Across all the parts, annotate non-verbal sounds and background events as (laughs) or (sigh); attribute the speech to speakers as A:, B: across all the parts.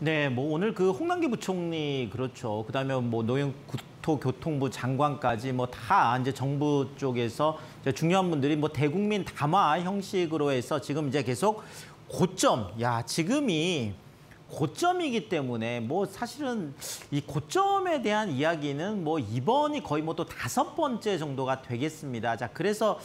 A: 네, 뭐 오늘 그 홍남기 부총리 그렇죠. 그다음에 뭐 노영 국토교통부 장관까지 뭐 다 이제 정부 쪽에서 이제 중요한 분들이 뭐 대국민 담화 형식으로 해서 지금 이제 계속 고점. 야, 지금이 고점이기 때문에 뭐 사실은 이 고점에 대한 이야기는 뭐 이번이 거의 뭐 또 다섯 번째 정도가 되겠습니다. 자, 그래서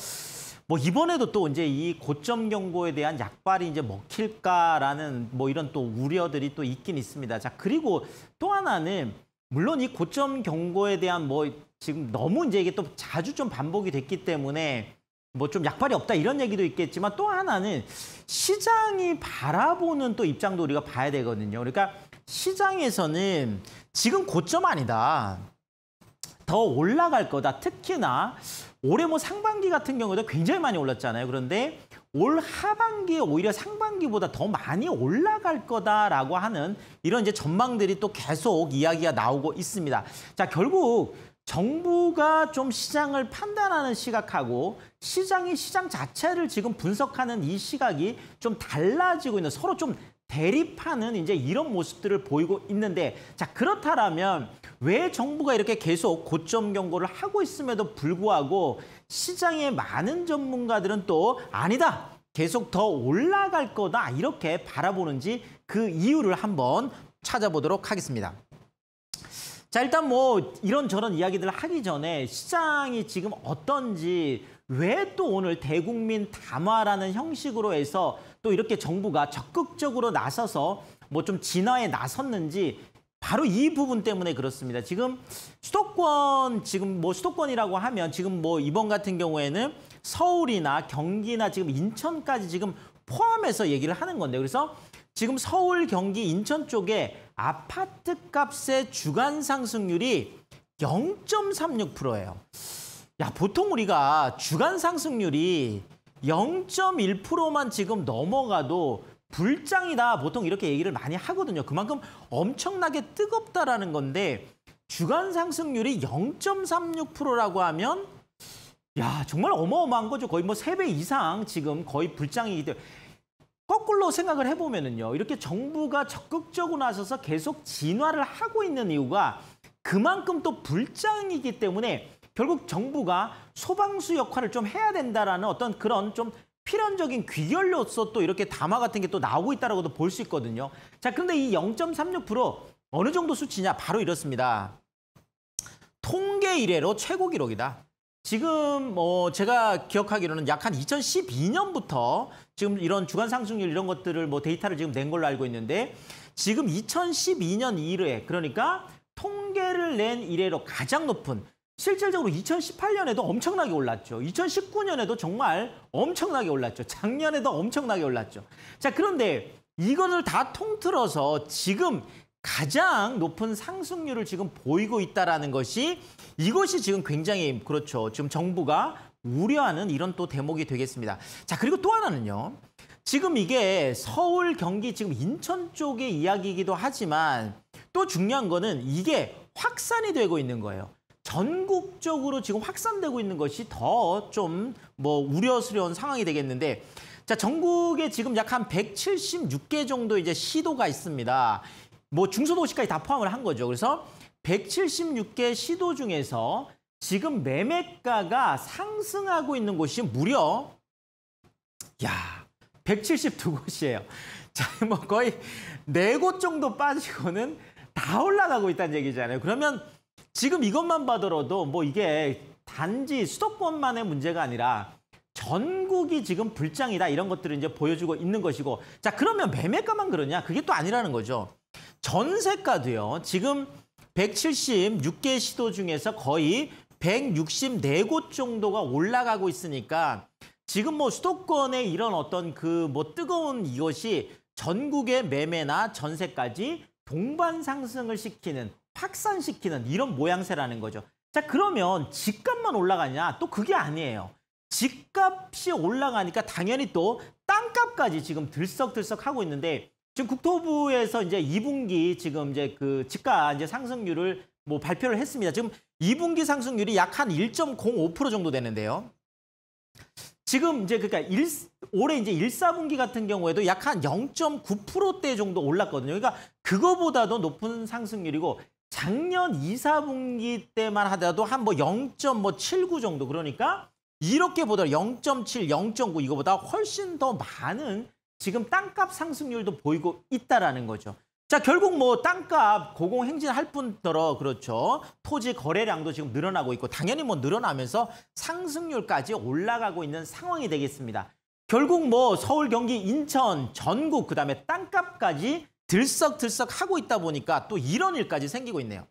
A: 뭐 이번에도 또 이제 이 고점 경고에 대한 약발이 이제 먹힐까라는 뭐 이런 또 우려들이 또 있긴 있습니다. 자, 그리고 또 하나는 물론 이 고점 경고에 대한 뭐 지금 너무 이제 이게 또 자주 좀 반복이 됐기 때문에 뭐 좀 약발이 없다 이런 얘기도 있겠지만 또 하나는 시장이 바라보는 또 입장도 우리가 봐야 되거든요. 그러니까 시장에서는 지금 고점 아니다. 더 올라갈 거다. 특히나 올해 뭐 상반기 같은 경우도 굉장히 많이 올랐잖아요. 그런데 올 하반기에 오히려 상반기보다 더 많이 올라갈 거다라고 하는 이런 이제 전망들이 또 계속 이야기가 나오고 있습니다. 자, 결국 정부가 좀 시장을 판단하는 시각하고 시장이 시장 자체를 지금 분석하는 이 시각이 좀 달라지고 있는 서로 좀 대립하는 이제 이런 모습들을 보이고 있는데 자, 그렇다라면 왜 정부가 이렇게 계속 고점 경고를 하고 있음에도 불구하고 시장의 많은 전문가들은 또 아니다. 계속 더 올라갈 거다 이렇게 바라보는지 그 이유를 한번 찾아보도록 하겠습니다. 자 일단 뭐 이런저런 이야기들 을 하기 전에 시장이 지금 어떤지 왜 또 오늘 대국민 담화라는 형식으로 해서 또 이렇게 정부가 적극적으로 나서서 뭐 좀 진화에 나섰는지 바로 이 부분 때문에 그렇습니다. 지금 수도권 지금 뭐 수도권이라고 하면 지금 뭐 이번 같은 경우에는 서울이나 경기나 지금 인천까지 지금 포함해서 얘기를 하는 건데 그래서 지금 서울, 경기, 인천 쪽에 아파트 값의 주간 상승률이 0.36%예요. 야, 보통 우리가 주간 상승률이 0.1%만 지금 넘어가도 불장이다 보통 이렇게 얘기를 많이 하거든요. 그만큼 엄청나게 뜨겁다라는 건데 주간 상승률이 0.36%라고 하면 야 정말 어마어마한 거죠. 거의 뭐세배 이상 지금 거의 불장이기 때문에 거꾸로 생각을 해보면요 이렇게 정부가 적극적으로 나서서 계속 진화를 하고 있는 이유가 그만큼 또 불장이기 때문에 결국 정부가 소방수 역할을 좀 해야 된다라는 어떤 그런 좀 필연적인 귀결로서 또 이렇게 담화 같은 게 또 나오고 있다라고도 볼 수 있거든요. 자, 근데 이 0.36% 어느 정도 수치냐? 바로 이렇습니다. 통계 이래로 최고 기록이다. 지금 뭐 제가 기억하기로는 약 한 2012년부터 지금 이런 주간 상승률 이런 것들을 뭐 데이터를 지금 낸 걸로 알고 있는데 지금 2012년 이래 그러니까 통계를 낸 이래로 가장 높은 실질적으로 2018년에도 엄청나게 올랐죠. 2019년에도 정말 엄청나게 올랐죠. 작년에도 엄청나게 올랐죠. 자, 그런데 이거를 다 통틀어서 지금 가장 높은 상승률을 지금 보이고 있다라는 것이 이것이 지금 굉장히 그렇죠. 지금 정부가 우려하는 이런 또 대목이 되겠습니다. 자, 그리고 또 하나는요. 지금 이게 서울, 경기, 지금 인천 쪽의 이야기이기도 하지만 또 중요한 거는 이게 확산이 되고 있는 거예요. 전국적으로 지금 확산되고 있는 것이 더 좀 뭐 우려스러운 상황이 되겠는데 자 전국에 지금 약 한 176개 정도 이제 시도가 있습니다. 뭐 중소도시까지 다 포함을 한 거죠. 그래서 176개 시도 중에서 지금 매매가가 상승하고 있는 곳이 무려 야 172곳이에요. (laughs) 자, 뭐 거의 4곳 정도 빠지고는 다 올라가고 있다는 얘기잖아요. 그러면 지금 이것만 봐더라도 뭐 이게 단지 수도권만의 문제가 아니라 전국이 지금 불장이다 이런 것들을 이제 보여주고 있는 것이고 자 그러면 매매가만 그러냐 그게 또 아니라는 거죠 전세가도요 지금 176개 시도 중에서 거의 164곳 정도가 올라가고 있으니까 지금 뭐수도권에 이런 어떤 그 뭐 뜨거운 이것이 전국의 매매나 전세까지 동반 상승을 시키는 확산시키는 이런 모양새라는 거죠. 자 그러면 집값만 올라가냐? 또 그게 아니에요. 집값이 올라가니까 당연히 또 땅값까지 지금 들썩들썩 하고 있는데 지금 국토부에서 이제 2분기 지금 이제 그 집값 이제 상승률을 뭐 발표를 했습니다. 지금 2분기 상승률이 약 한 1.05% 정도 되는데요. 지금 이제 그러니까 일, 올해 이제 1, 4분기 같은 경우에도 약 한 0.9%대 정도 올랐거든요. 그러니까 그거보다도 높은 상승률이고 작년 2, 4분기 때만 하더라도 한 뭐 0.79 뭐 정도 그러니까 이렇게 보더라도 0.7, 0.9 이거보다 훨씬 더 많은 지금 땅값 상승률도 보이고 있다라는 거죠. 자 결국 뭐 땅값 고공행진할 뿐더러 그렇죠. 토지 거래량도 지금 늘어나고 있고 당연히 뭐 늘어나면서 상승률까지 올라가고 있는 상황이 되겠습니다. 결국 뭐 서울, 경기, 인천, 전국 그다음에 땅값까지 들썩들썩 하고 있다 보니까 또 이런 일까지 생기고 있네요.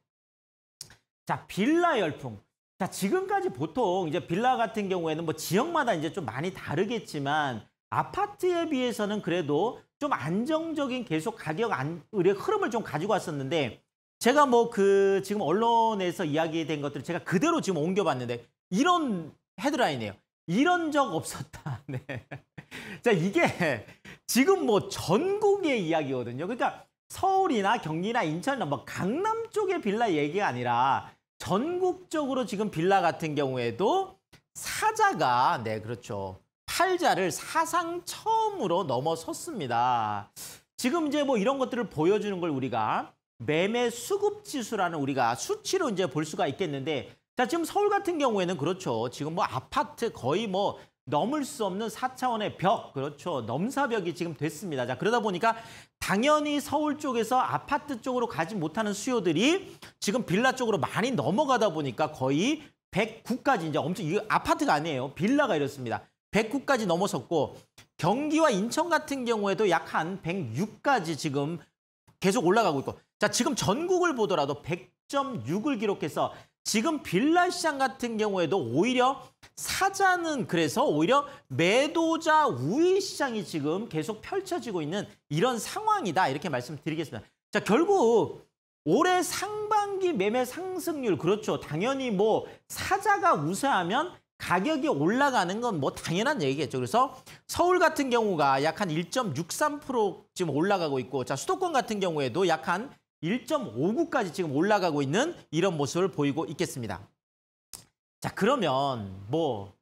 A: 자, 빌라 열풍. 자, 지금까지 보통 이제 빌라 같은 경우에는 뭐 지역마다 이제 좀 많이 다르겠지만 아파트에 비해서는 그래도 좀 안정적인 계속 가격 안, 의 흐름을 좀 가지고 왔었는데 제가 뭐 그 지금 언론에서 이야기된 것들을 제가 그대로 지금 옮겨봤는데 이런 헤드라인이에요. 이런 적 없었다. (laughs) 네. 자, 이게 지금 뭐 전국의 이야기거든요. 그러니까 서울이나 경기나 인천이나 뭐 강남 쪽의 빌라 얘기가 아니라 전국적으로 지금 빌라 같은 경우에도 사자가 네 그렇죠 팔자를 사상 처음으로 넘어섰습니다. 지금 이제 뭐 이런 것들을 보여주는 걸 우리가 매매 수급 지수라는 우리가 수치로 이제 볼 수가 있겠는데 자 지금 서울 같은 경우에는 그렇죠 지금 뭐 아파트 거의 뭐 넘을 수 없는 4차원의 벽, 그렇죠. 넘사벽이 지금 됐습니다. 자, 그러다 보니까 당연히 서울 쪽에서 아파트 쪽으로 가지 못하는 수요들이 지금 빌라 쪽으로 많이 넘어가다 보니까 거의 109까지 이제 엄청, 이 아파트가 아니에요. 빌라가 이렇습니다. 109까지 넘어섰고 경기와 인천 같은 경우에도 약 한 106까지 지금 계속 올라가고 있고 자 지금 전국을 보더라도 100.6을 기록해서 지금 빌라 시장 같은 경우에도 오히려 사자는 그래서 오히려 매도자 우위 시장이 지금 계속 펼쳐지고 있는 이런 상황이다 이렇게 말씀드리겠습니다. 자 결국 올해 상반기 매매 상승률 그렇죠. 당연히 뭐 사자가 우세하면 가격이 올라가는 건 뭐 당연한 얘기겠죠. 그래서 서울 같은 경우가 약한 1.63% 지금 올라가고 있고 자 수도권 같은 경우에도 약한 1 5 9까지 지금 올라가고 있는 이런 모습을 보이고 있겠습니다. 자 그러면 뭐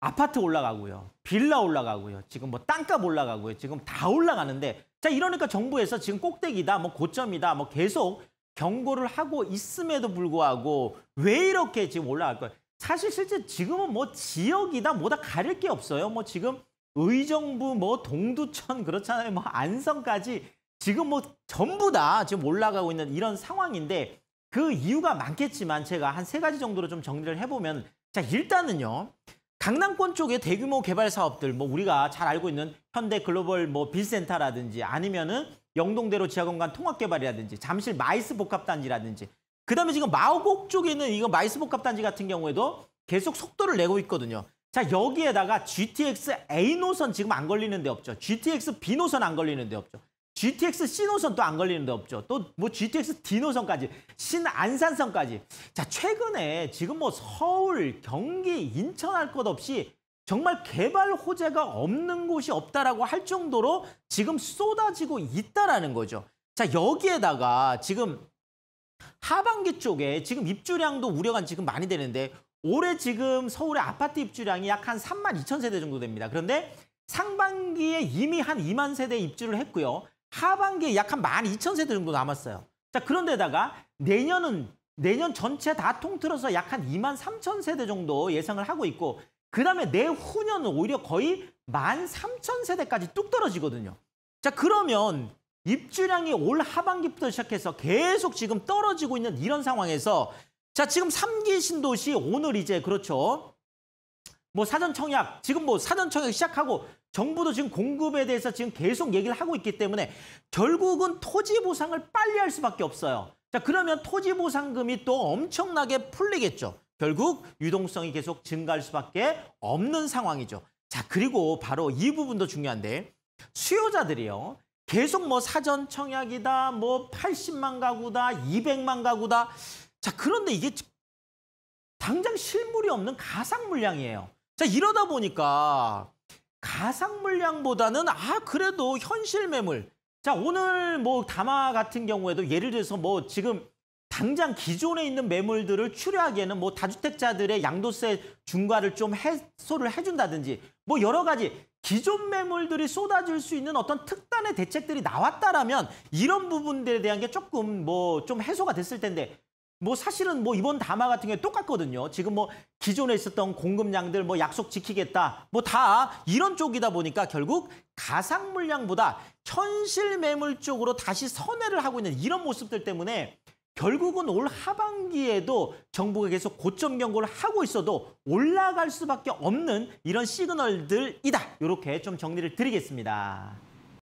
A: 아파트 올라가고요. 빌라 올라가고요. 지금 뭐 땅값 올라가고요. 지금 다 올라가는데 자 이러니까 정부에서 지금 꼭대기다 뭐 고점이다 뭐 계속 경고를 하고 있음에도 불구하고 왜 이렇게 지금 올라갈 까요 사실 실제 지금은 뭐 지역이다 뭐다 가릴 게 없어요. 뭐 지금 의정부 뭐 동두천 그렇잖아요. 뭐 안성까지 지금 뭐 전부 다 지금 올라가고 있는 이런 상황인데 그 이유가 많겠지만 제가 한 세 가지 정도로 좀 정리를 해보면 자 일단은요 강남권 쪽의 대규모 개발 사업들 뭐 우리가 잘 알고 있는 현대 글로벌 뭐 빌센터라든지 아니면은 영동대로 지하공간 통합개발이라든지 잠실 마이스 복합단지라든지 그다음에 지금 마곡 쪽에 있는 이거 마이스 복합단지 같은 경우에도 계속 속도를 내고 있거든요. 자 여기에다가 GTX A 노선 지금 안 걸리는 데 없죠. GTX B 노선 안 걸리는 데 없죠. GTX C 노선 도안 걸리는 데 없죠. 또 뭐 GTX D 노선까지, 신안산선까지. 자, 최근에 지금 뭐 서울, 경기, 인천 할 것 없이 정말 개발 호재가 없는 곳이 없다라고 할 정도로 지금 쏟아지고 있다라는 거죠. 자, 여기에다가 지금 하반기 쪽에 지금 입주량도 우려가 지금 많이 되는데 올해 지금 서울의 아파트 입주량이 약 한 3만 2천 세대 정도 됩니다. 그런데 상반기에 이미 한 2만 세대 입주를 했고요. 하반기에 약 한1 2 0 0 0 세대 정도 남았어요. 자, 그런데다가 내년은 내년 전체 다 통틀어서 약한 이만삼천 세대 정도 예상을 하고 있고 그다음에 내후년은 오히려 거의 1만 삼천 세대까지 뚝 떨어지거든요. 자, 그러면 입주량이 올 하반기부터 시작해서 계속 지금 떨어지고 있는 이런 상황에서 자, 지금 3기 신도시 오늘 이제 그렇죠. 뭐 사전 청약, 지금 뭐 사전 청약 시작하고 정부도 지금 공급에 대해서 지금 계속 얘기를 하고 있기 때문에 결국은 토지 보상을 빨리 할 수밖에 없어요. 자, 그러면 토지 보상금이 또 엄청나게 풀리겠죠. 결국 유동성이 계속 증가할 수밖에 없는 상황이죠. 자, 그리고 바로 이 부분도 중요한데 수요자들이요. 계속 뭐 사전 청약이다, 뭐 80만 가구다, 200만 가구다. 자, 그런데 이게 당장 실물이 없는 가상 물량이에요. 자, 이러다 보니까 가상 물량보다는 아, 그래도 현실 매물. 자, 오늘 뭐 담화 같은 경우에도 예를 들어서 뭐 지금 당장 기존에 있는 매물들을 추려하기에는 뭐 다주택자들의 양도세 중과를 좀 해소를 해준다든지 뭐 여러 가지 기존 매물들이 쏟아질 수 있는 어떤 특단의 대책들이 나왔다라면 이런 부분들에 대한 게 조금 뭐 좀 해소가 됐을 텐데 뭐 사실은 뭐 이번 담화 같은 게 똑같거든요. 지금 뭐 기존에 있었던 공급량들 뭐 약속 지키겠다 뭐 다 이런 쪽이다 보니까 결국 가상 물량보다 현실 매물 쪽으로 다시 선회를 하고 있는 이런 모습들 때문에 결국은 올 하반기에도 정부가 계속 고점 경고를 하고 있어도 올라갈 수밖에 없는 이런 시그널들이다. 이렇게 좀 정리를 드리겠습니다.